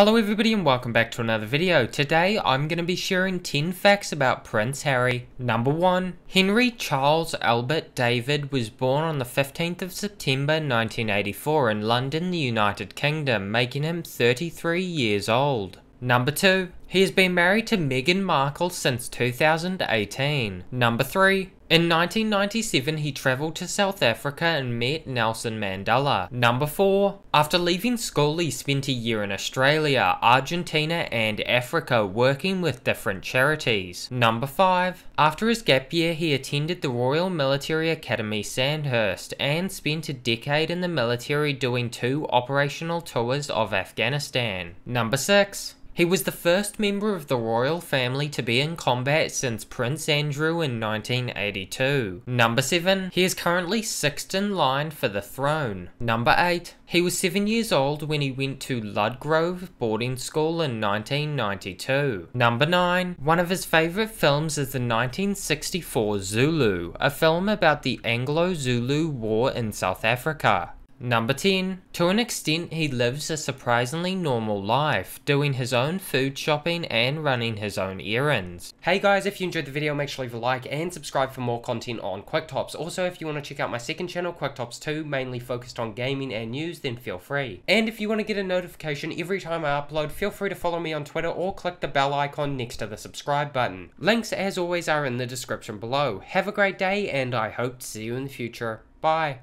Hello everybody and welcome back to another video. Today I'm going to be sharing 10 facts about Prince Harry. Number 1. Henry Charles Albert David was born on the 15th of September 1984 in London, the United Kingdom, making him 33 years old. Number 2. He has been married to Meghan Markle since 2018. Number 3. In 1997, he travelled to South Africa and met Nelson Mandela. Number 4. After leaving school, he spent a year in Australia, Argentina, and Africa working with different charities. Number 5. After his gap year, he attended the Royal Military Academy Sandhurst and spent a decade in the military doing two operational tours of Afghanistan. Number 6. He was the first member of the royal family to be in combat since Prince Andrew in 1982. Number 7. He is currently 6th in line for the throne. Number 8. He was 7 years old when he went to Ludgrove boarding school in 1992. Number 9. One of his favourite films is the 1964 Zulu, a film about the Anglo-Zulu War in South Africa. Number 10. To an extent, he lives a surprisingly normal life, doing his own food shopping and running his own errands. Hey guys, if you enjoyed the video, make sure to leave a like and subscribe for more content on QuickTops. Also, if you want to check out my second channel, QuickTops 2, mainly focused on gaming and news, then feel free. And if you want to get a notification every time I upload, feel free to follow me on Twitter or click the bell icon next to the subscribe button. Links, as always, are in the description below. Have a great day, and I hope to see you in the future. Bye.